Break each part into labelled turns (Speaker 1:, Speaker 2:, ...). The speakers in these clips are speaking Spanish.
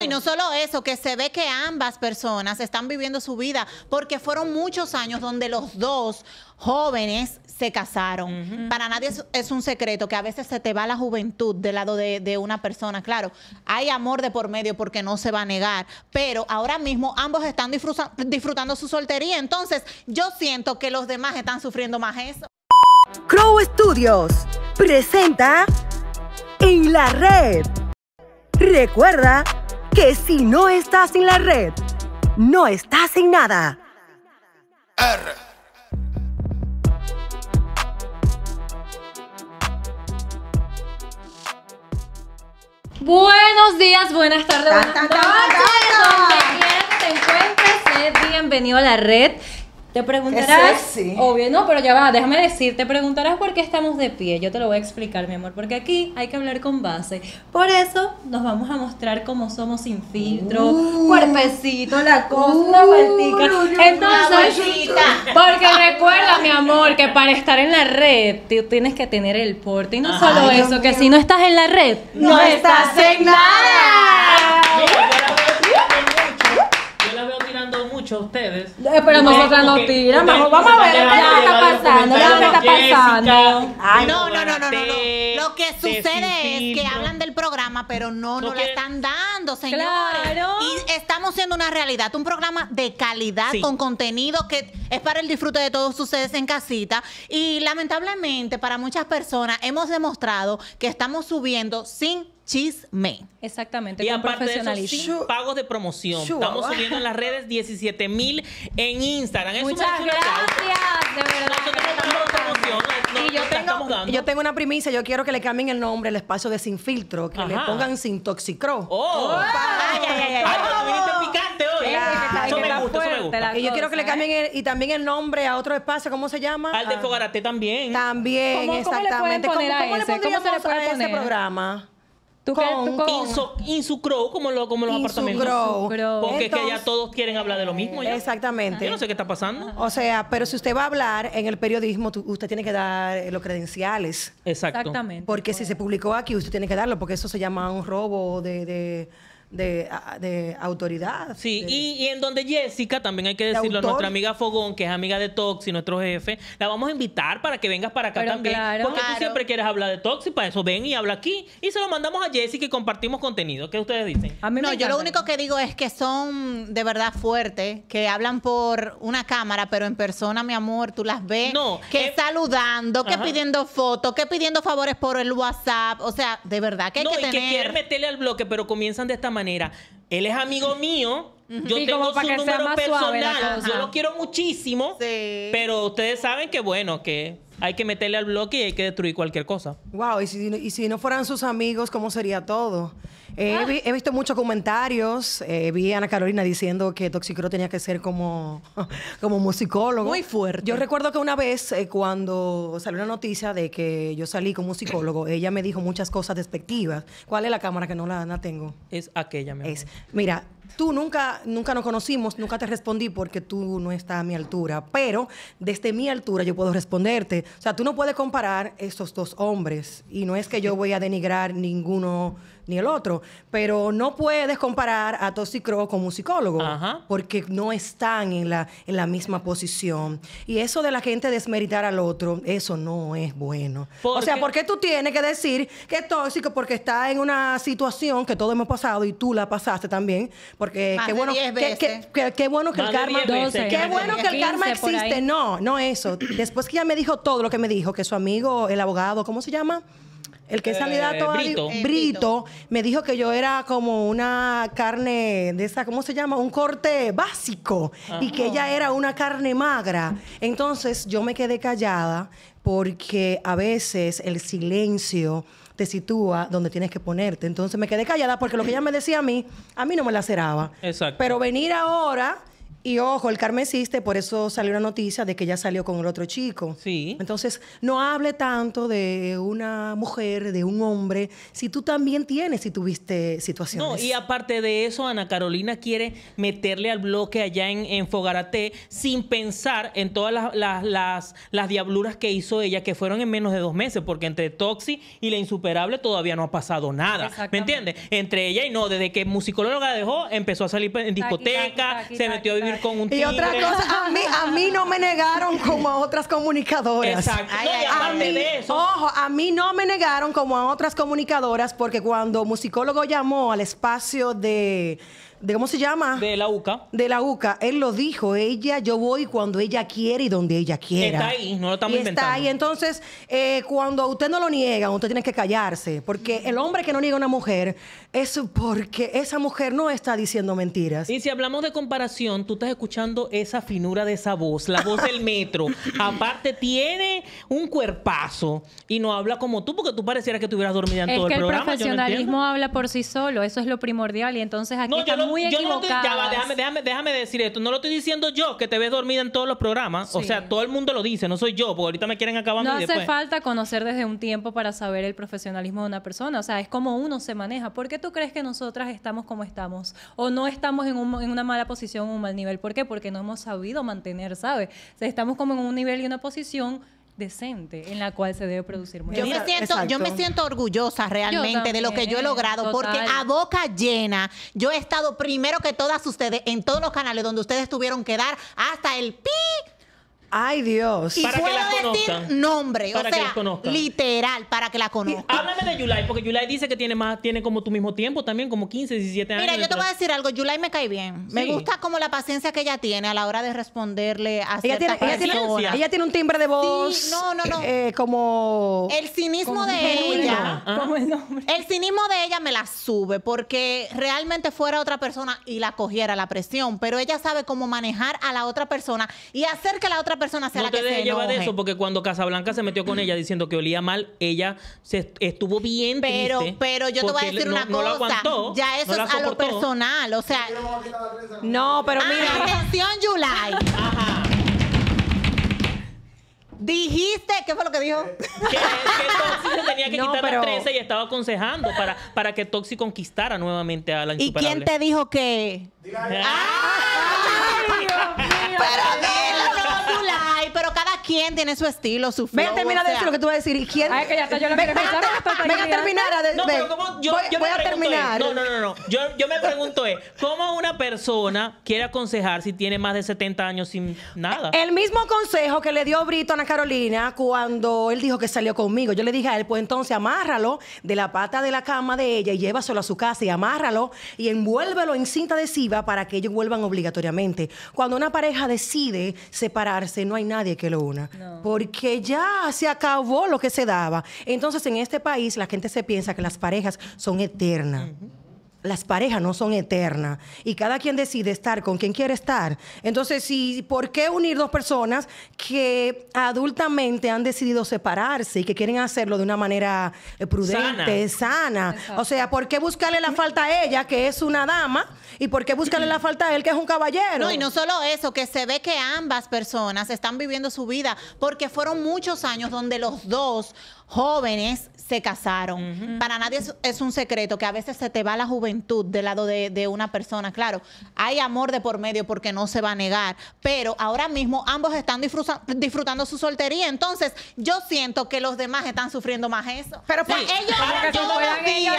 Speaker 1: Y no solo eso, que se ve que ambas personas están viviendo su vida, porque fueron muchos años donde los dos jóvenes se casaron. Para nadie es, un secreto que a veces se te va la juventud del lado de, una persona. Claro, hay amor de por medio porque no se va a negar, pero ahora mismo ambos están disfrutando su soltería. Entonces, yo siento que los demás están sufriendo más eso.
Speaker 2: Crow Studios presenta En la Red. Recuerda que si no estás en la red, no estás en nada.
Speaker 3: Buenos días, buenas tardes, buenas noches, que te encuentres, bienvenido a la red. Te preguntarás, obvio, no, pero ya va, déjame decir, te preguntarás por qué estamos de pie. Yo te lo voy a explicar, mi amor, porque aquí hay que hablar con base. Por eso nos vamos a mostrar cómo somos sin filtro, uh. cuerpecito, la cosa, uh, vueltica. Entonces, porque recuerda, mi amor, que para estar en la red tú tienes que tener el porte y no solo eso, que si no estás en la red, no, estás, en nada.
Speaker 2: ustedes. Eh, pero no, nosotras no Vamos, a ver qué está pasando. ¿Qué está pasando? no, no, no, no, no.
Speaker 3: Lo que sucede es que hablan
Speaker 1: del programa, pero no nos la están dando, señores. Claro. Y estamos siendo una realidad, un programa de calidad con contenido que es para el disfrute de todos ustedes en casita. Y lamentablemente para muchas personas hemos demostrado que estamos subiendo sin chisme. Exactamente. Y aparte de eso,
Speaker 4: pagos de promoción. Estamos ah. subiendo en las redes 17 mil en Instagram. Eso Muchas gracias, de verdad. y yo
Speaker 2: tengo, una primicia. Yo quiero que le cambien el nombre al espacio de Sin Filtro. Que le pongan Sin Toxicro. ¡Oh! ay, ay, ay! ay picante hoy! eso, me gusta, eso me gusta, Y yo quiero que le cambien eh. ¿eh? y también el nombre a otro espacio. ¿Cómo se llama? Al de ah. Fogarate también. También, exactamente. ¿Cómo, le, ¿Cómo, ¿cómo ¿Cómo se le a ese programa?
Speaker 4: ¿Tú con, con Insucrow, como, lo, como los apartamentos. Porque es que ya todos quieren hablar de lo mismo. Exactamente. Yo no sé qué está pasando.
Speaker 2: O sea, pero si usted va a hablar en el periodismo, usted tiene que dar eh, los credenciales. Exacto. Exactamente. Porque si se publicó aquí, usted tiene que darlo, porque eso se llama un robo de de, autoridad. Sí,
Speaker 4: y, en donde Jessica, también hay que decirlo, nuestra amiga Fogón, que es amiga de Toxi, nuestro jefe, la vamos a invitar para que vengas para acá también. porque tú siempre quieres hablar de Toxi, para eso ven y habla aquí. Y se lo mandamos a Jessica y compartimos contenido. ¿Qué ustedes dicen? no, yo lo único
Speaker 1: que digo es que son de verdad fuertes, que hablan por una cámara, pero en persona, mi amor, tú las ves. que eh, saludando, que pidiendo fotos, que pidiendo favores por el WhatsApp. O sea, de verdad que hay que tener... que
Speaker 4: meterle al bloque, pero comienzan de esta manera él es amigo mío. Yo tengo su número personal, yo lo quiero
Speaker 1: muchísimo,
Speaker 4: pero ustedes saben que bueno, que hay que meterle al bloque y hay que destruir cualquier cosa.
Speaker 2: Wow, y si, y si no fueran sus amigos, ¿cómo sería todo? Eh, he, visto muchos comentarios. Eh, vi a Ana Carolina diciendo que Toxicro tenía que ser como, como musicólogo. Muy fuerte. Yo recuerdo que una vez, eh, cuando salió una noticia de que yo salí como musicólogo, ella me dijo muchas cosas despectivas. ¿Cuál es la cámara que no la, tengo? Es aquella, mi mira, Tú nunca, nunca nos conocimos, nunca te respondí porque tú no estás a mi altura, pero desde mi altura yo puedo responderte. O sea, tú no puedes comparar esos dos hombres y no es que yo voy a denigrar ninguno ni el otro. Pero no puedes comparar a Toxicro con un psicólogo, porque no están en la, en la misma posición. Y eso de la gente desmeritar al otro, eso no es bueno. O sea, ¿por qué tú tienes que decir que es tóxico porque está en una situación que todo hemos pasado y tú la pasaste también? Porque qué bueno, bueno que el karma, qué bueno que el karma existe. No, no eso. Después que ya me dijo todo lo que me dijo, que su amigo, el abogado, ¿cómo se llama? El que es eh, Brito. me dijo que yo era como una carne de esa, ¿cómo se llama? Un corte básico y que ella era una carne magra. Entonces yo me quedé callada porque a veces el silencio te sitúa donde tienes que ponerte. Entonces me quedé callada porque lo que ella me decía a mí, a mí no me laceraba. Exacto. Pero venir ahora y ojo, el carmesiste, por eso salió una noticia de que ya salió con el otro chico. Sí. Entonces, no hable tanto de una mujer, de un hombre, si tú también tienes, si tuviste situaciones. No, y
Speaker 4: aparte de eso, Ana Carolina quiere meterle al bloque allá en, Fogarate sin pensar en todas las, las, diabluras que hizo ella, que fueron en menos de dos meses, porque entre Toxi y la insuperable todavía no ha pasado nada. ¿Me entiendes? Entre ella y no, desde que musicóloga dejó, empezó a salir en discoteca, se metió a vivir y otra cosa,
Speaker 2: a mí, no me negaron como a otras comunicadoras. Exacto. Ojo, a mí no me negaron como a otras comunicadoras porque cuando musicólogo llamó al espacio de de cómo se llama de la UCA de la UCA él lo dijo ella yo voy cuando ella quiere y donde ella quiera está ahí
Speaker 4: no lo estamos inventando está
Speaker 2: ahí entonces eh, cuando usted no lo niega usted tiene que callarse porque el hombre que no niega a una mujer es porque esa mujer no está diciendo mentiras
Speaker 4: y si hablamos de comparación tú estás escuchando esa finura de esa voz la voz del metro aparte tiene un cuerpazo y no habla como tú porque tú pareciera que tuvieras dormido en es todo que el, profesionalismo
Speaker 3: habla por sí solo eso es lo primordial y entonces aquí yo no te, ya
Speaker 4: déjame, déjame, decir esto. No lo estoy diciendo yo, que te ves dormida en todos los programas. O sea, todo el mundo lo dice. No soy yo, porque ahorita me quieren acabar. No hace falta
Speaker 3: conocer desde un tiempo para saber el profesionalismo de una persona. O sea, es como uno se maneja. ¿Por qué tú crees que nosotras estamos como estamos? O no estamos en, un, en una mala posición o un mal nivel. ¿Por qué? Porque no hemos sabido mantener, ¿sabes? O sea, estamos como en un nivel y una posición decente en la cual se debe producir yo me siento Yo me
Speaker 1: siento orgullosa realmente de lo que yo he logrado, porque a boca llena yo he estado primero que todas ustedes en todos los canales donde ustedes tuvieron que dar hasta el pi
Speaker 2: Ay, Dios. Y para decir
Speaker 1: nombre, o sea, literal, para que la
Speaker 4: conozcan. Háblame de Yulai, porque Yulai dice que tiene más, tiene como tu mismo tiempo también, como 15, 17 años. Mira, yo te voy a
Speaker 1: decir algo, Yulai me cae bien. Me gusta como la paciencia que ella tiene a la hora de responderle a Ella tiene, ella, tiene,
Speaker 2: un timbre de voz. no, no, no. Eh, eh, como. El cinismo de ella. Ah.
Speaker 1: el El cinismo de ella me la sube porque realmente fuera otra persona y la cogiera la presión, pero ella sabe cómo manejar a la otra persona y hacer que la otra persona persona sea la te que dejes se llevar de eso,
Speaker 4: porque cuando Casablanca se metió con ella diciendo que olía mal, ella se estuvo bien pero, Pero yo te voy a decir una cosa. ya eso es a lo personal.
Speaker 1: O sea. No, pero ah, mira. atención, July. Ajá. Dijiste, ¿qué fue lo que dijo? Que, que tenía que quitar las 13
Speaker 4: y estaba aconsejando para, para que Toxi conquistara nuevamente a la ¿Y quién te
Speaker 1: dijo que? Ah, ¡Ay, Dios ¿Quién tiene su estilo, su flow. Ven, termina de decir lo que tú vas a decir. ¿Y quién? Ay, que yo a terminar.
Speaker 4: Eh, no, pero yo, voy, a terminar. no, no, no, no. Yo, me pregunto es, ¿cómo una persona quiere aconsejar si tiene más de 70 años sin nada? El mismo
Speaker 2: consejo que le dio Brito a Ana Carolina cuando él dijo que salió conmigo. Yo le dije a él, pues entonces amárralo de la pata de la cama de ella y llévaselo a su casa y amárralo y envuélvelo en cinta adhesiva para que ellos vuelvan obligatoriamente. Cuando una pareja decide separarse, no hay nadie que lo une porque ya se acabó lo que se daba. Entonces, en este país la gente se piensa que las parejas son eternas las parejas no son eternas y cada quien decide estar con quien quiere estar. Entonces, si, ¿por qué unir dos personas que adultamente han decidido separarse y que quieren hacerlo de una manera eh, prudente, sana? sana? O sea, ¿por qué buscarle la falta a ella, que es una dama, y por qué buscarle la falta a él, que es un caballero? No, y no
Speaker 1: solo eso, que se ve que ambas personas están viviendo su vida, porque fueron muchos años donde los dos jóvenes se casaron. Para nadie es, un secreto que a veces se te va la juventud del lado de, una persona. Claro, hay amor de por medio porque no se va a negar, pero ahora mismo ambos están disfrutando su soltería. Entonces, yo siento que los demás están sufriendo más eso. Pero pues, ellos, todos los ellos,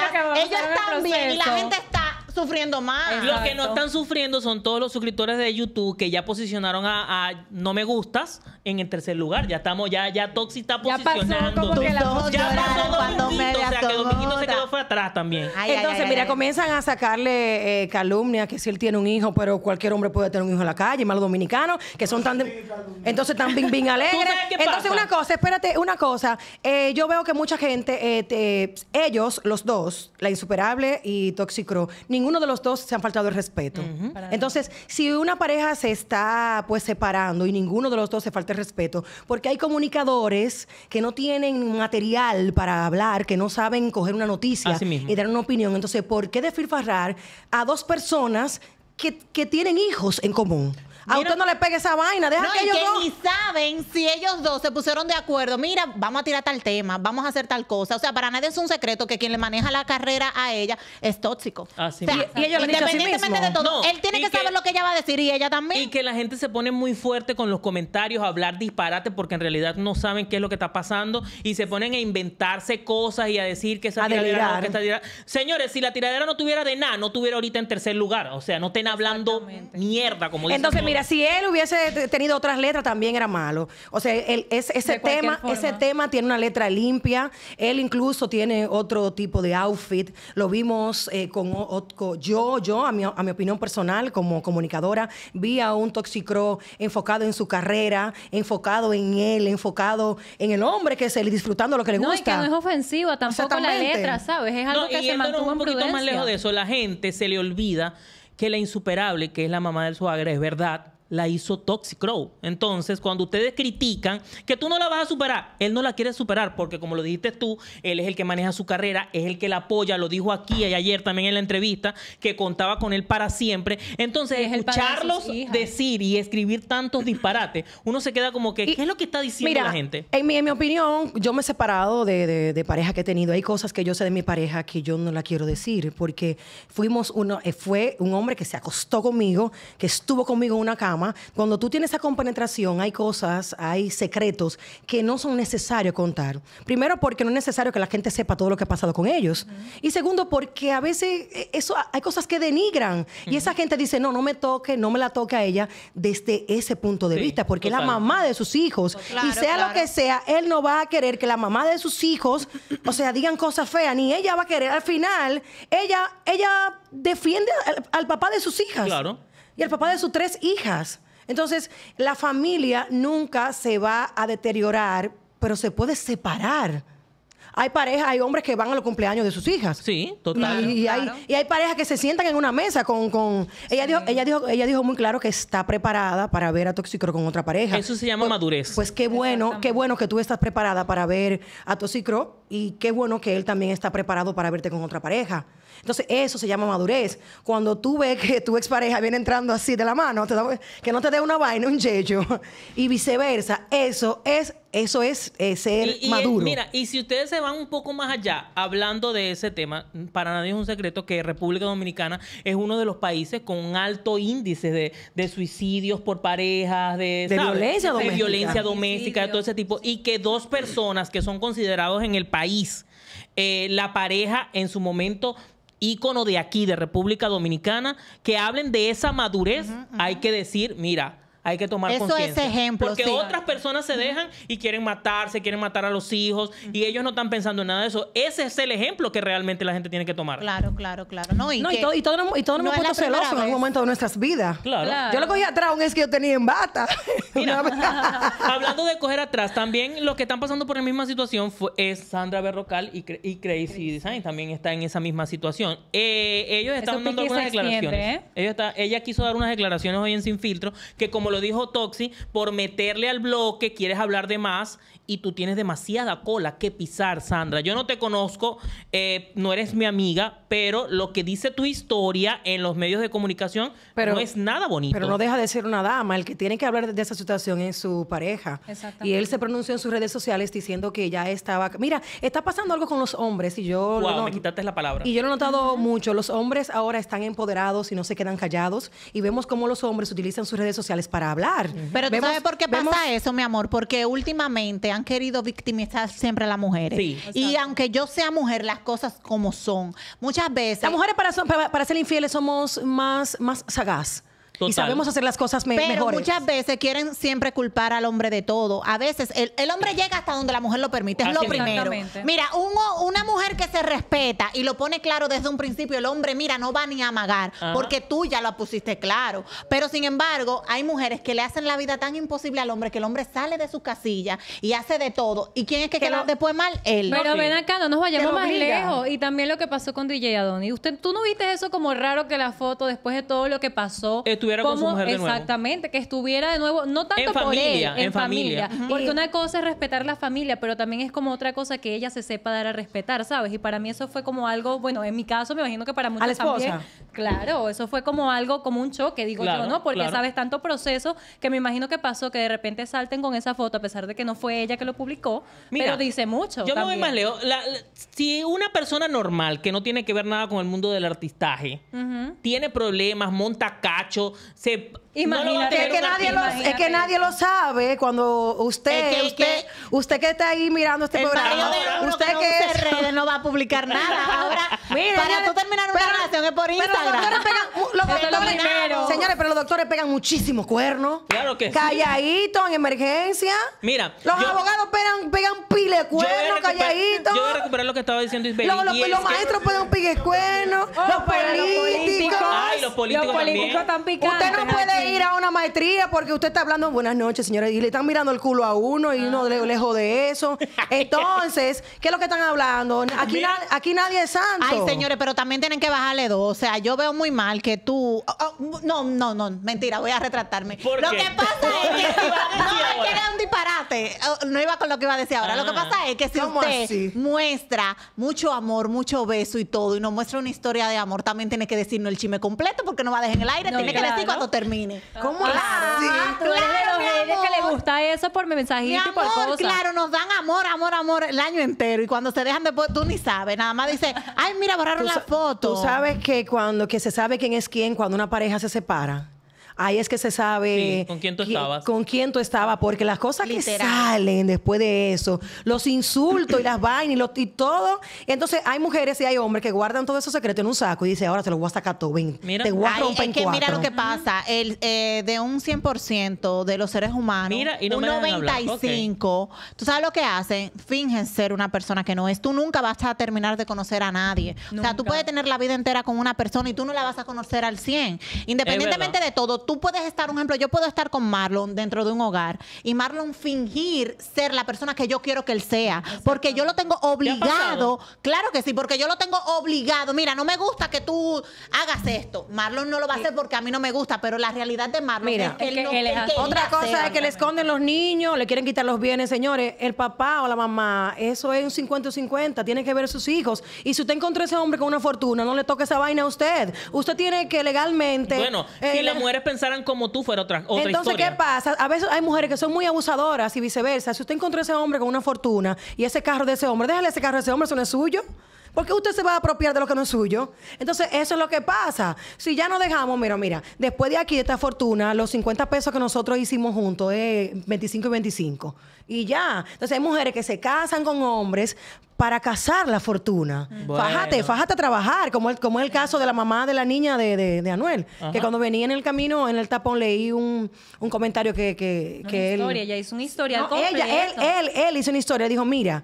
Speaker 1: están bien y la gente está sufriendo más. Los que no
Speaker 4: están sufriendo son todos los suscriptores de YouTube que ya posicionaron a, no me gustas en el tercer lugar. Ya estamos, ya, ya Toxi está Ya pasó que la cuando me O sea, que se quedó fuera atrás también. Entonces, mira,
Speaker 2: comienzan a sacarle eh, calumnia calumnias que si él tiene un hijo, pero cualquier hombre puede tener un hijo en la calle, más los dominicanos, que son tan... De... Entonces, tan bing bing alegres. Entonces, una cosa, espérate, una cosa. Eh, yo veo que mucha gente, eh, ellos, los dos, la insuperable y Toxicro, ningún de los dos se han faltado el respeto. Entonces, si una pareja se está pues separando y ninguno de los dos se falta el respeto, porque hay comunicadores que no tienen material para hablar, que no saben coger una noticia y dar una opinión. Entonces, ¿por qué desfilfarrar a dos personas que, que, tienen hijos en común a usted no le pegue esa vaina. Deja que ellos y ni
Speaker 1: saben si ellos dos se pusieron de acuerdo. Mira, vamos a tirar tal tema, vamos a hacer tal cosa. O sea, para nadie es un secreto que quien le maneja la carrera a ella es tóxico. Así independientemente de todo,
Speaker 4: él tiene que, saber lo que ella va a decir y ella también. Y que la gente se pone muy fuerte con los comentarios, a hablar disparate porque en realidad no saben qué es lo que está pasando y se ponen a inventarse cosas y a decir que esa tiradera, que Señores, si la tiradera no tuviera de nada, no tuviera ahorita en tercer lugar. O sea, no estén hablando mierda como dicen. Entonces, mira, si
Speaker 2: él hubiese tenido otras letras, también era malo. O sea, él, es, ese, tema, ese tema tiene una letra limpia. Él incluso tiene otro tipo de outfit. Lo vimos eh, con, yo, yo, a mi, a mi, opinión personal, como comunicadora, vi a un toxicro enfocado en su carrera, enfocado en él, enfocado en el hombre que es el disfrutando lo que le gusta. No, no es ofensiva tampoco la letra,
Speaker 3: ¿sabes? Es algo que se mantuvo un poquito más lejos de
Speaker 4: eso. La gente se le olvida que la insuperable, que es la mamá del suagre, es verdad, la hizo Toxic Crow. Entonces, cuando ustedes critican que tú no la vas a superar, él no la quiere superar porque, como lo dijiste tú, él es el que maneja su carrera, es el que la apoya, lo dijo aquí y ayer también en la entrevista, que contaba con él para siempre. Entonces, escucharlos decir y escribir tantos disparates, uno se queda como que, ¿qué es lo que está diciendo la gente?
Speaker 2: En mi, en mi opinión, yo me he separado de, pareja que he tenido. Hay cosas que yo sé de mi pareja que yo no la quiero decir porque fuimos uno, eh, fue un hombre que se acostó conmigo, que estuvo conmigo en una cama cuando tú tienes esa compenetración, hay cosas, hay secretos que no son necesarios contar. Primero, porque no es necesario que la gente sepa todo lo que ha pasado con ellos. Y segundo, porque a veces eh, eso, hay cosas que denigran. Y esa gente dice, no, no me toque, no me la toque a ella desde ese punto de vista, porque es la mamá de sus hijos. Pues y sea lo que sea, él no va a querer que la mamá de sus hijos, o sea, digan cosas feas, ni ella va a querer. Al final, ella, ella defiende al papá de sus hijas. Claro y el papá de sus tres hijas. Entonces, la familia nunca se va a deteriorar, pero se puede separar. Hay parejas, hay hombres que van a los cumpleaños de sus hijas. Sí, total. Y, hay, parejas que se sientan en una mesa con... Ella, dijo, ella, ella dijo muy claro que está preparada para ver a Toxicro con otra pareja. Eso se
Speaker 4: llama pues, madurez. Pues
Speaker 2: qué bueno, qué bueno que tú estás preparada para ver a Toxicro y qué bueno que él también está preparado para verte con otra pareja. Entonces, eso se llama madurez. Cuando tú ves que tu expareja viene entrando así de la mano, que no te dé una vaina, un yeyo, y viceversa, eso es, eso es, eh, ser maduro. mira,
Speaker 4: y si ustedes se van un poco más allá, hablando de ese tema, para nadie es un secreto que República Dominicana es uno de los países con un alto índice de, suicidios por parejas, de, violencia doméstica. De violencia doméstica, todo ese tipo, y que dos personas que son considerados en el país, eh, la pareja en su momento ícono de aquí, de República Dominicana, que hablen de esa madurez, hay que decir, mira, hay que tomar Eso es ejemplo. Porque otras personas se dejan y quieren matarse, quieren matar a los hijos y ellos no están pensando en nada de eso. Ese es el ejemplo que realmente la gente tiene que tomar. Claro,
Speaker 1: claro, claro. y, y,
Speaker 2: todo, y hemos puesto celoso en algún momento de nuestras vidas. Claro. Yo lo cogí atrás un es que yo tenía en bata.
Speaker 4: hablando de coger atrás, también lo que están pasando por la misma situación fue, es Sandra Berrocal y, Crazy Design también está en esa misma situación. Eh, ellos están dando algunas declaraciones. ¿eh? ella quiso dar unas declaraciones hoy en Sin Filtro que como lo dijo Toxi, por meterle al bloque, quieres hablar de más y tú tienes demasiada cola que pisar, Sandra. Yo no te conozco, eh, no eres mi amiga, pero lo que dice tu historia en los medios de comunicación no es nada bonito. Pero no deja
Speaker 2: de ser una dama. El que tiene que hablar de esa situación es su pareja. Y él se pronunció en sus redes sociales diciendo que ya estaba. Mira, está pasando algo con los hombres y yo.
Speaker 4: la palabra. Y yo
Speaker 2: lo he notado mucho. Los hombres ahora están empoderados y no se quedan callados. Y vemos cómo los hombres utilizan sus redes sociales para para hablar. Pero sabes por qué pasa
Speaker 1: eso, mi amor? Porque últimamente han querido victimizar siempre a las mujeres. Y aunque yo sea mujer, las cosas como son. Muchas veces... Las mujeres para, para, ser infieles somos más, más sagaz
Speaker 2: y sabemos hacer las cosas mejor. Pero muchas
Speaker 1: veces quieren siempre culpar al hombre de todo. A veces el, hombre llega hasta donde la mujer lo permite, es lo primero. Mira, una mujer que se respeta y lo pone claro desde un principio, el hombre, mira, no va ni a amagar, porque tú ya lo pusiste claro. Pero sin embargo, hay mujeres que le hacen la vida tan imposible al hombre que el hombre
Speaker 3: sale de su casilla y hace de todo. ¿Y quién es que, queda después mal? Él. Pero ven acá, no nos vayamos más lejos. Y también lo que pasó con DJ Adoni. Usted, ¿Tú no viste eso como raro que la foto después de todo lo que pasó? como, Exactamente, que estuviera de nuevo, no tanto en por en, familia. Porque una cosa es respetar la familia, pero también es como otra cosa que ella se sepa dar a respetar, ¿sabes? Y para mí eso fue como algo, bueno, en mi caso me imagino que para muchos también. Claro, eso fue como algo, como un choque, digo yo, ¿no? Porque sabes tanto proceso que me imagino que pasó que de repente salten con esa foto, a pesar de que no fue ella que lo publicó, pero dice mucho. Yo me voy más leo.
Speaker 4: si una persona normal que no tiene que ver nada con el mundo del artistaje, tiene problemas, monta cacho, imagínate es que nadie lo, es que nadie
Speaker 2: lo sabe cuando usted que, usted, que, usted está ahí mirando este programa usted que, no redes no va a publicar nada ahora para tú terminar una relación es por Instagram pero señores pero los doctores pegan muchísimos cuernos claro que calladito en emergencia
Speaker 4: mira los abogados
Speaker 2: pegan pegan pile cuernos calladitos yo voy recuperar
Speaker 4: lo que estaba diciendo Isbel los, maestros pegan
Speaker 2: pile cuernos oh, los políticos
Speaker 4: los políticos, están Usted no puede ir
Speaker 2: a una maestría porque usted está hablando buenas noches, señores, y le están mirando el culo a uno y uno ah. lejos de eso. Entonces, ¿qué es lo que están hablando?
Speaker 1: Aquí, nadie es santo. Ay, señores, pero también tienen que bajarle dos. O sea, yo veo muy mal que tú. Oh, oh, no, no, no, mentira, voy a retratarme. lo que pasa es que. no, un disparate. Oh, no iba con lo que iba a decir ahora. Lo que pasa es que si usted muestra mucho amor, mucho beso y todo, y nos muestra una historia de amor, también tiene que decirnos el chisme completo porque no va a dejar en el aire. tiene que decir cuando termine. ¿Cómo ah, claro, Tú eres de los que le gusta eso por mensajito mi y Claro, nos dan amor, amor, amor el año entero. Y cuando se dejan después, tú ni
Speaker 2: sabes. Nada más dice ay, mira, borraron la foto. Tú sabes que cuando que se sabe quién es quién, cuando una pareja se separa ahí es que se sabe con quién tú estabas. Con quién tú estabas, porque las cosas que salen después de eso, los insultos y las vainas y, todo. entonces hay mujeres y hay hombres que guardan todo eso secreto en un saco y dicen, ahora te lo voy a sacar todo, mira. te voy a romper es que Mira lo que
Speaker 1: pasa, el, eh, de un 100% de los seres humanos, y un 95, tú sabes lo que hacen, fingen ser una persona que no es. Tú nunca vas a terminar de conocer a nadie. O sea, tú puedes tener la vida entera con una persona y tú no la vas a conocer al 100. Independientemente de todo, tú puedes estar, un ejemplo, yo puedo estar con Marlon dentro de un hogar y Marlon fingir ser la persona que yo quiero que él sea, porque yo lo tengo obligado, claro que sí, porque yo lo tengo obligado, mira, no me gusta que tú hagas esto, Marlon no lo va a
Speaker 2: hacer porque a mí no me gusta, pero la realidad de Marlon mira, es que, Otra cosa es que le esconden los niños, le quieren quitar los bienes, señores, el papá o la mamá, eso es un 50 50, tiene que ver sus hijos, y si usted encontró a ese hombre con una fortuna, no le toque esa vaina a usted, usted tiene que legalmente... Bueno, eh, si la mujer
Speaker 4: es pensaran como tú fuera otra, otra Entonces, ¿qué
Speaker 2: pasa? A veces hay mujeres que son muy abusadoras y viceversa. Si usted encontró a ese hombre con una fortuna y ese carro de ese hombre, déjale ese carro de ese hombre, eso no es suyo. Porque usted se va a apropiar de lo que no es suyo. Entonces, eso es lo que pasa. Si ya no dejamos, mira, mira, después de aquí, de esta fortuna, los 50 pesos que nosotros hicimos juntos es eh, 25 y 25. Y ya. Entonces, hay mujeres que se casan con hombres para cazar la fortuna. Mm. Fájate, fájate a trabajar, como, el, como es el caso de la mamá de la niña de, de, Anuel, que cuando venía en el camino, en el tapón, leí un, comentario que, que, que una Historia,
Speaker 3: ella hizo una historia. ella, él, él,
Speaker 2: él hizo una historia, dijo, mira,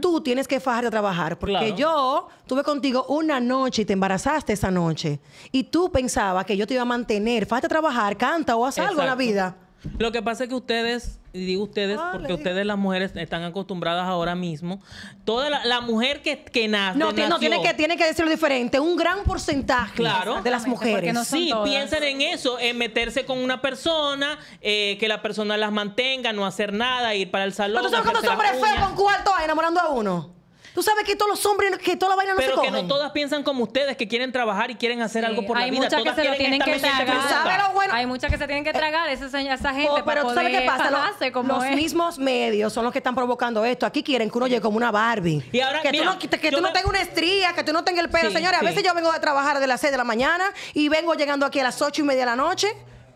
Speaker 2: tú tienes que fajarte a trabajar. Porque yo tuve contigo una noche y te embarazaste esa noche. Y tú pensabas que yo te iba a mantener. Fajate a trabajar, canta o haz algo en la vida.
Speaker 4: Lo que pasa es que ustedes, y digo ustedes, ah, porque ustedes las mujeres están acostumbradas ahora mismo, toda la, mujer que,
Speaker 2: que nace. No, no tiene, que, tiene que decirlo diferente, un gran porcentaje claro, de las mujeres. No sí, piensan
Speaker 4: en eso, en meterse con una persona, eh, que la persona las mantenga, no hacer nada, ir para el salón. fue con
Speaker 2: cuarto enamorando a uno. Tú sabes que todos los hombres, que toda la vaina no se cogen. Pero que no
Speaker 4: todas piensan como ustedes, que quieren trabajar y quieren hacer algo por la vida. Hay muchas que se lo tienen que
Speaker 3: tragar. Hay muchas que se tienen que eh, tragar esa, esa gente oh, pero para tú sabes qué pasa. los, mismos
Speaker 2: medios son los que están provocando esto. Aquí quieren que uno llegue como una Barbie. Y ahora, que tú no, tú no tengas una estría, que tú no tengas el pelo. Señores, a veces yo vengo a trabajar de las 6 de la mañana y vengo llegando aquí a las 8 y media de la noche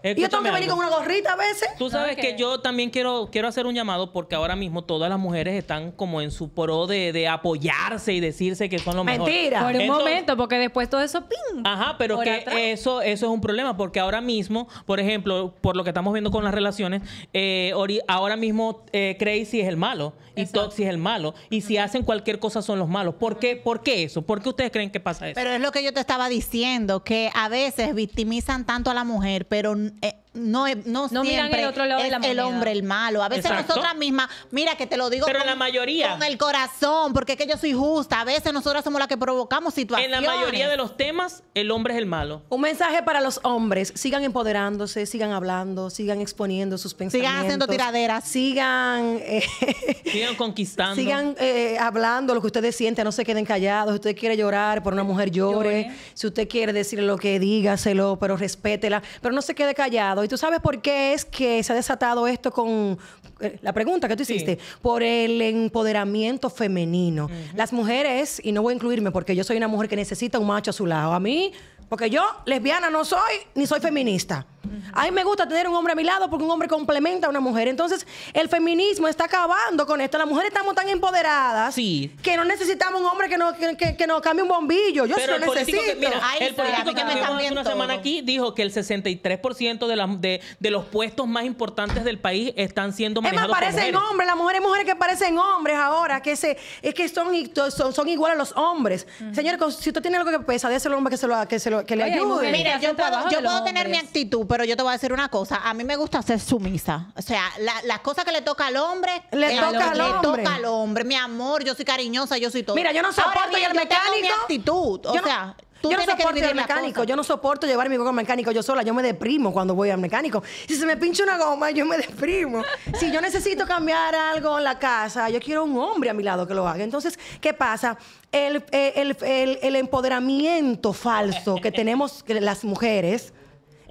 Speaker 2: yo tengo que venir con una gorrita a veces. Tú sabes que
Speaker 4: yo también quiero, quiero hacer un llamado porque ahora mismo todas las mujeres están como en su pro de, apoyarse y decirse que son lo mejor. Mentira. Por un momento,
Speaker 3: porque después todo eso, ¡ping! Ajá, pero que
Speaker 4: eso, eso es un problema porque ahora mismo, por ejemplo, por lo que estamos viendo con las relaciones, eh, ahora mismo eh, Crazy es el malo y Exacto. es el malo y si hacen cualquier cosa son los malos. ¿Por qué, ¿Por qué eso? ¿Por qué ustedes creen que pasa eso? Pero es
Speaker 1: lo que yo te estaba diciendo, que a veces victimizan tanto a la mujer, pero no um, eh, Eh, no, no, siempre el, el hombre el malo. A veces nosotras mismas, mira que te lo digo con, el corazón, porque es que yo soy justa. A
Speaker 2: veces nosotras somos las que provocamos situaciones. En la mayoría
Speaker 4: de los temas, el hombre es el malo.
Speaker 2: Un mensaje para los hombres. Sigan empoderándose, sigan hablando, sigan exponiendo sus pensamientos. Sigan haciendo tiraderas. Sigan... Eh,
Speaker 4: sigan conquistando. Sigan
Speaker 2: eh, hablando lo que ustedes sienten, no se queden callados. Si usted quiere llorar por una mujer, llore. Si usted quiere decir lo que dígaselo, pero respétela. Pero no se quede callado tú sabes por qué es que se ha desatado esto con eh, la pregunta que tú hiciste? Por el empoderamiento femenino. Las mujeres, y no voy a incluirme porque yo soy una mujer que necesita un macho a su lado. A mí, porque yo lesbiana no soy ni soy feminista. A mí me gusta tener un hombre a mi lado porque un hombre complementa a una mujer. Entonces, el feminismo está acabando con esto. Las mujeres estamos tan empoderadas que no necesitamos un hombre que nos, que, cambie un bombillo. Yo Pero necesito. el político que me está viendo. una semana
Speaker 4: aquí dijo que el 63% de, de, de, los puestos más importantes del país están siendo manejados más, parecen hombres.
Speaker 2: Las mujeres mujeres que parecen hombres ahora, que se, es que son, son, son iguales a los hombres. Señor, si usted tiene algo que pesa, déselo un hombre que, que, le ayude. Mira, yo
Speaker 1: puedo tener mi actitud pero yo te voy a decir una cosa. A mí me gusta ser sumisa. O sea, las cosas que le toca al hombre, Le eh, toca al hombre. le toca al hombre. Mi amor, yo soy cariñosa, yo soy todo. Mira, yo no soporto ir al mecánico. actitud.
Speaker 2: O Yo no- tú soporto mecánico. Yo no soporto llevar mi goma al mecánico yo sola. Yo me deprimo cuando voy al mecánico. Si se me pincha una goma, yo me deprimo. si yo necesito cambiar algo en la casa, yo quiero un hombre a mi lado que lo haga. Entonces, ¿qué pasa? El, eh, el- empoderamiento falso que tenemos las mujeres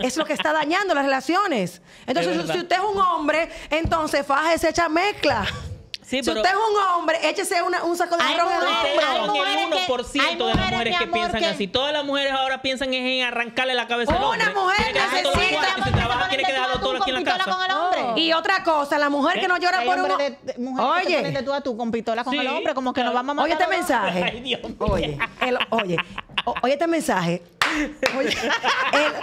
Speaker 2: es lo que está dañando las relaciones. Entonces, si usted es un hombre, entonces fájese echa mezcla. si usted es un hombre, échese una, un saco de los al Hay
Speaker 4: el 1% de las mujeres que piensan así. Todas las mujeres ahora piensan en arrancarle la cabeza al hombre. Una mujer que necesita... Cual, si trabaja, tiene que dejarlo todo aquí en la casa.
Speaker 2: Y otra cosa, la mujer
Speaker 1: que no llora por un... De, mujer oye. Que de tú a tú con pistola con el hombre, como que no nos vamos a este matar. Oye este mensaje. Ay, Dios mío. Oye,
Speaker 2: oye, oye este mensaje. Oye, el...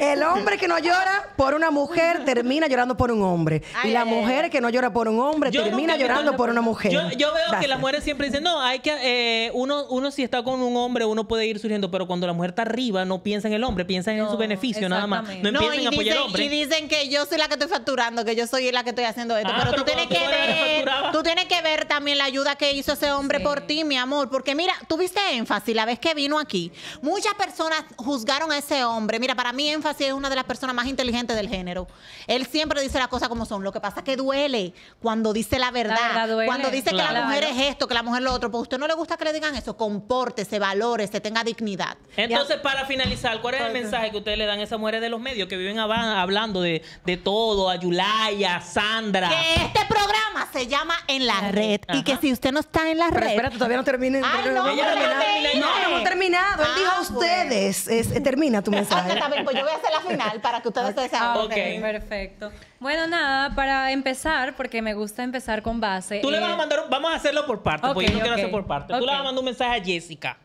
Speaker 2: El hombre que no llora por una mujer termina llorando por un hombre. y la mujer que no llora por un hombre termina llorando por una mujer. Yo,
Speaker 4: veo que las mujeres siempre dicen, no, hay que, eh, uno, uno si está con un hombre, uno puede ir surgiendo, pero cuando la mujer está arriba, no piensa en el hombre, piensa en su beneficio nada más. No, apoyar al hombre. Y
Speaker 1: dicen que yo soy la que estoy facturando, que yo soy la que estoy haciendo esto. Ah, pero, tú tienes que ver, tú tienes que ver también la ayuda que hizo ese hombre por ti, mi amor. Porque mira, tuviste énfasis la vez que vino aquí. Muchas personas juzgaron a ese hombre. Mira, para mí mi énfasis es una de las personas más inteligentes del género. Él siempre dice las cosas como son. Lo que pasa es que duele cuando dice la verdad. cuando dice que la mujer es esto, que la mujer es lo otro. Pues a usted no le gusta que le digan eso. Comporte, se valore, se tenga dignidad.
Speaker 4: Entonces, para finalizar, ¿cuál es el mensaje que ustedes le dan a esas mujeres de los medios que viven hablando de, todo, a Yulaya,
Speaker 1: Sandra? Que este programa se llama En la Red. Y que si usted no está en la red. espérate,
Speaker 2: todavía no termina. No, no, no, no, hemos terminado. Él dijo a ustedes. termina tu mensaje pues yo voy a hacer la final para que ustedes se desahoguen.
Speaker 3: perfecto. Bueno, nada, para empezar, porque me gusta empezar con base. Tú le vas a eh,
Speaker 4: mandar, vamos a hacerlo por parte, porque yo no quiero hacer por parte. Tú le vas a mandar un mensaje a Jessica.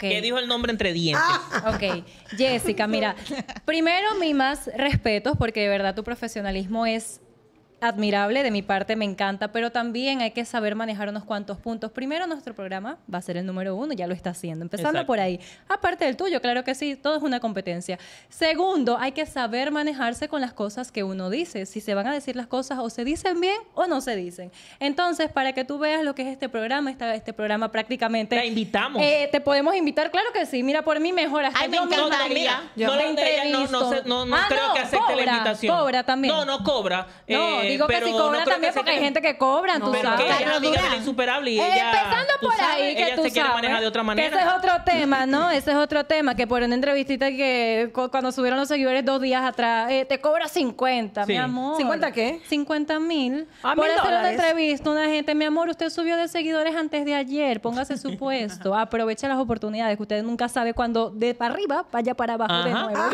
Speaker 4: Que dijo el nombre entre dientes.
Speaker 3: Ah. Ok. Jessica, mira. Primero, mis más respetos, porque de verdad tu profesionalismo es admirable, de mi parte me encanta, pero también hay que saber manejar unos cuantos puntos. Primero, nuestro programa va a ser el número uno, ya lo está haciendo, empezando por ahí. Aparte del tuyo, claro que sí, todo es una competencia. Segundo, hay que saber manejarse con las cosas que uno dice, si se van a decir las cosas o se dicen bien o no se dicen. Entonces, para que tú veas lo que es este programa, este programa prácticamente... Te invitamos. Eh, te podemos invitar, claro que sí, mira, por mí mejor. Ay, me encantaría. No, no, no, no, no, creo que acepte la ah, invitación. No,
Speaker 4: no cobra. Eh, digo que si cobran también porque hay gente
Speaker 3: que cobra, tú sabes. Que ella diga
Speaker 4: es insuperable y ella,
Speaker 3: Empezando por ahí, que tú se quiere manejar de otra manera. Ese es otro tema, ¿no? Ese es otro tema, que por una entrevistita que cuando subieron los seguidores dos días atrás, eh, te cobra 50, mi amor. ¿50 qué? 50 mil. Ah, por hacer una entrevista, una gente, mi amor, usted subió de seguidores antes de ayer, póngase su puesto, aproveche las oportunidades, que usted nunca sabe cuando de para arriba vaya para abajo de nuevo.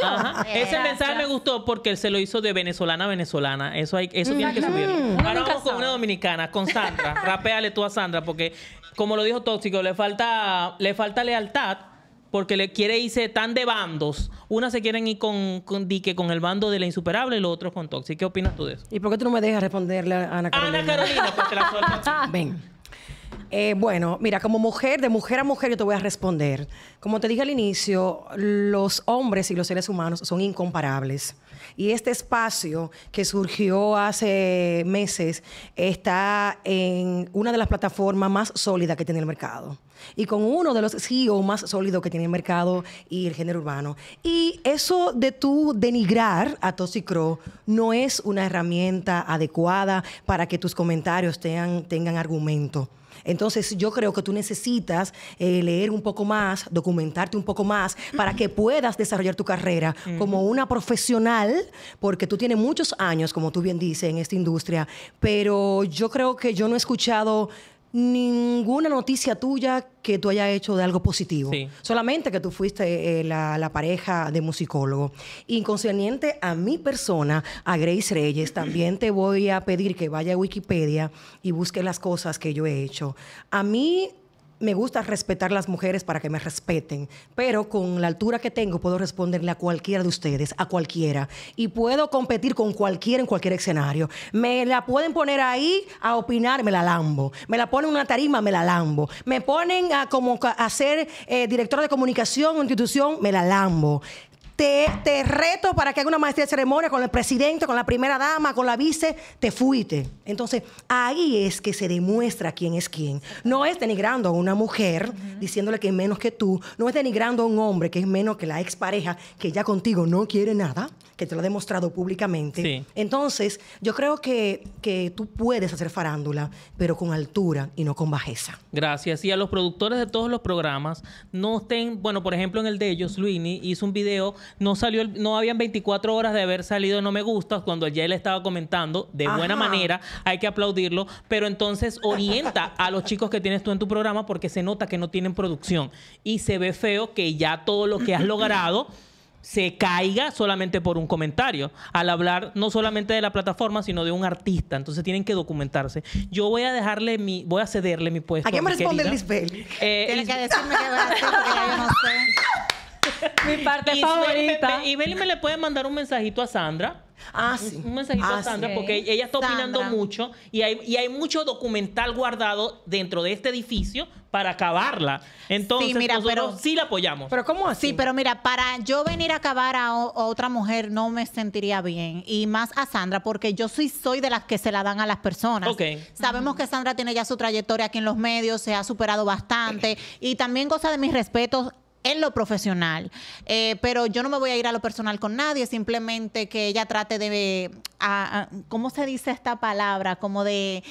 Speaker 3: Ese
Speaker 4: mensaje me gustó porque se lo hizo de venezolana a venezolana. Eso hay, eso Ahora vamos con una dominicana, con Sandra. Rapeale tú a Sandra, porque como lo dijo Tóxico, le falta, le falta lealtad porque le quiere irse tan de bandos. Una se quieren ir con, con dique con el bando de la insuperable y los otros con Tóxico. ¿Qué opinas tú de eso?
Speaker 2: ¿Y por qué tú no me dejas responderle a Ana Carolina? Ana Carolina, porque pues, la suelta. Ven. Eh, bueno, mira, como mujer, de mujer a mujer, yo te voy a responder. Como te dije al inicio, los hombres y los seres humanos son incomparables. Y este espacio que surgió hace meses está en una de las plataformas más sólidas que tiene el mercado y con uno de los CEO más sólidos que tiene el mercado y el género urbano. Y eso de tú denigrar a Toxicro no es una herramienta adecuada para que tus comentarios tengan argumento. Entonces yo creo que tú necesitas eh, leer un poco más, documentarte un poco más, para que puedas desarrollar tu carrera como una profesional, porque tú tienes muchos años, como tú bien dices, en esta industria, pero yo creo que yo no he escuchado ninguna noticia tuya que tú hayas hecho de algo positivo. Solamente que tú fuiste eh, la, pareja de musicólogo. Inconsciente a mi persona, a Grace Reyes, también te voy a pedir que vaya a Wikipedia y busque las cosas que yo he hecho. A mí me gusta respetar las mujeres para que me respeten, pero con la altura que tengo puedo responderle a cualquiera de ustedes, a cualquiera, y puedo competir con cualquiera en cualquier escenario. Me la pueden poner ahí a opinar, me la lambo. Me la ponen una tarima, me la lambo. Me ponen a, como a ser eh, de comunicación institución, me la lambo. Te, reto para que haga una maestría de ceremonia con el presidente, con la primera dama, con la vice, te fuiste. Entonces, ahí es que se demuestra quién es quién. No es denigrando a una mujer, diciéndole que es menos que tú, no es denigrando a un hombre que es menos que la expareja, que ya contigo no quiere nada te lo ha demostrado públicamente. Entonces, yo creo que, que tú puedes hacer farándula, pero con altura y no con bajeza.
Speaker 4: Gracias. Y a los productores de todos los programas, no estén, bueno, por ejemplo, en el de ellos, Luini hizo un video, no salió, no habían 24 horas de haber salido No Me Gusta, cuando ya le estaba comentando, de buena manera, hay que aplaudirlo, pero entonces orienta a los chicos que tienes tú en tu programa porque se nota que no tienen producción y se ve feo que ya todo lo que has logrado se caiga solamente por un comentario, al hablar no solamente de la plataforma, sino de un artista. Entonces tienen que documentarse. Yo voy a dejarle mi, voy a cederle mi puesto. ¿A qué me responde Lisbel? Eh, Tiene que decirme
Speaker 2: que a yo no sé.
Speaker 1: mi
Speaker 4: parte
Speaker 2: y favorita.
Speaker 4: Y me, me le puede mandar un mensajito a Sandra Ah, ah, sí. a Sandra, porque ella está opinando mucho y hay, mucho documental guardado dentro de este edificio para acabarla. Entonces, nosotros sí la apoyamos. Pero
Speaker 1: ¿cómo así? Sí, pero mira, para yo venir a acabar a, otra mujer no me sentiría bien. Y más a Sandra, porque yo sí soy de las que se la dan a las personas. Sabemos que Sandra tiene ya su trayectoria aquí en los medios, se ha superado bastante. Y también cosa de mis respetos en lo profesional. Eh, pero yo no me voy a ir a lo personal con nadie, simplemente que ella trate de, ¿cómo se dice esta palabra? Como de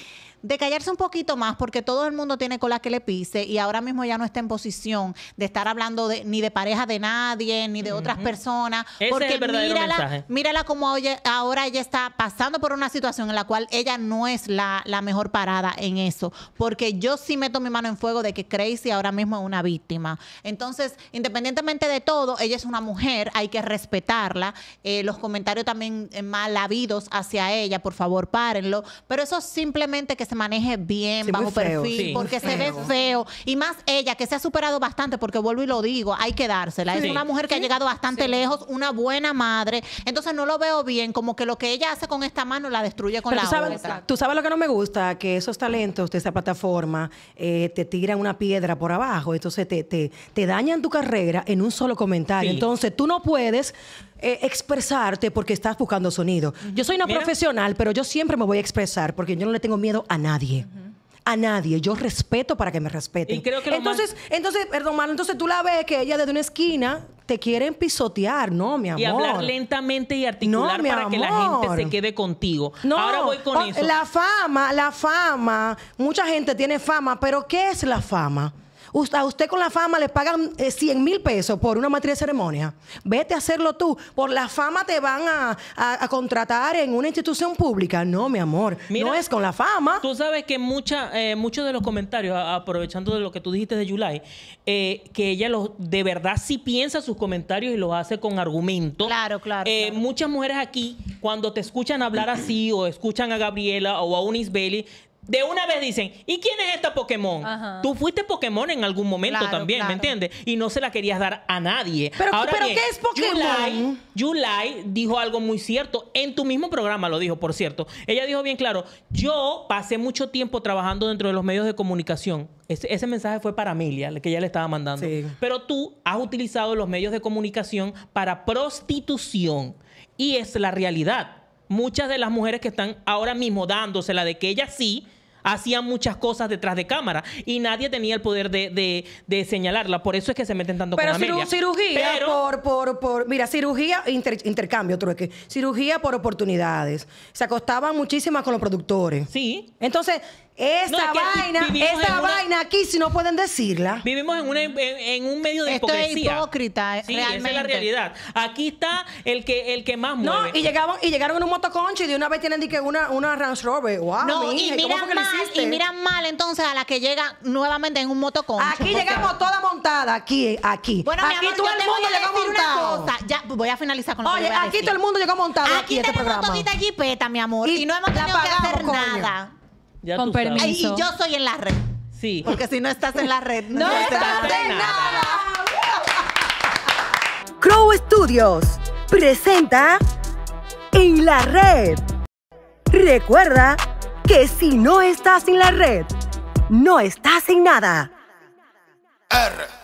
Speaker 1: de callarse un poquito más, porque todo el mundo tiene cola que le pise y ahora mismo ya no está en posición de estar hablando ni de pareja de nadie, ni de otras personas. porque es el mírala, mírala como ahora ella está pasando por una situación en la cual ella no es la, mejor parada en eso. Porque yo sí meto mi mano en fuego de que Crazy ahora mismo es una víctima. Entonces, independientemente de todo, ella es una mujer, hay que respetarla. Eh, los comentarios también eh, mal habidos hacia ella, por favor, párenlo. Pero eso simplemente que se maneje bien, bajo perfil, porque se ve feo. Y más ella, que se ha superado bastante, porque vuelvo y lo digo, hay que dársela. Es una mujer que ha llegado bastante lejos, una buena madre. Entonces no lo veo bien, como que lo que ella hace con esta mano la destruye con la tú sabes, otra.
Speaker 2: Tú sabes lo que no me gusta, que esos talentos de esa plataforma eh, te tiran una piedra por abajo, entonces te, te, te dañan tu carrera en un solo comentario. Entonces tú no puedes eh, expresarte porque estás buscando sonido. Yo soy una profesional, pero yo siempre me voy a expresar porque yo no le tengo miedo a nadie. A nadie, yo respeto para que me respeten.
Speaker 4: entonces,
Speaker 2: entonces, perdón, mano, entonces tú la ves que ella desde una esquina te quieren pisotear, no, mi amor. Y hablar lentamente y
Speaker 4: articular para que la gente se quede contigo. Ahora voy con ah, eso. La
Speaker 2: fama, la fama, mucha gente tiene fama, pero ¿qué es la fama? a usted con la fama le pagan 100 eh, mil pesos por una matriz de ceremonia. Vete a hacerlo tú. Por la fama te van a, contratar en una institución pública. No, mi amor. no es
Speaker 4: con la fama. Tú sabes que eh, muchos de los comentarios, aprovechando de lo que tú dijiste de July, eh, que ella lo de verdad sí piensa sus comentarios y los hace con argumento. Claro, claro, Muchas mujeres aquí, cuando te escuchan hablar así o escuchan a Gabriela o a Unis de una vez dicen, ¿y quién es esta Pokémon? Tú fuiste Pokémon en algún momento también, ¿me entiendes? Y no se la querías dar a nadie. Pero, ¿pero ¿qué es Pokémon? July, dijo algo muy cierto, en tu mismo programa lo dijo, por cierto. Ella dijo bien claro, yo pasé mucho tiempo trabajando dentro de los medios de comunicación. Ese, mensaje fue para Amelia, que ella le estaba mandando. Pero tú has utilizado los medios de comunicación para prostitución. Y es la realidad muchas de las mujeres que están ahora mismo dándosela de que ellas sí hacían muchas cosas detrás de cámara y nadie tenía el poder de, señalarla. Por eso es que se meten tanto pero con cirugía
Speaker 2: pero... por, por, mira, cirugía, intercambio, trueque. Cirugía por oportunidades. Se acostaban muchísimas con los productores. Sí. Entonces, esta vaina, esta vaina aquí, si no pueden decirla. Vivimos en, una, en, un medio de Esto hipocresía. Es hipócrita, sí, Esa es la realidad.
Speaker 4: Aquí está el que, el que más mueve. No, y, llegaron
Speaker 2: y llegaron en un motoconcho y de una vez tienen que una, una Range Rover. Wow, no, y, miran mal, y miran
Speaker 1: mal entonces a la que llega nuevamente en un motoconcho. Aquí llegamos toda montada, aquí, aquí. Bueno, aquí todo el mundo llegó montado. Ya, voy a finalizar con lo Oye, aquí todo el mundo llegó montado. Aquí, aquí este tenemos este programa. jipeta, mi amor. Y, no hemos tenido que hacer nada.
Speaker 2: Con y yo soy en la red. Sí. Porque
Speaker 1: si no estás en la red, no, no estás, en nada. nada.
Speaker 2: Crow Studios presenta En la red. Recuerda que si no estás en la red, no estás en nada. R.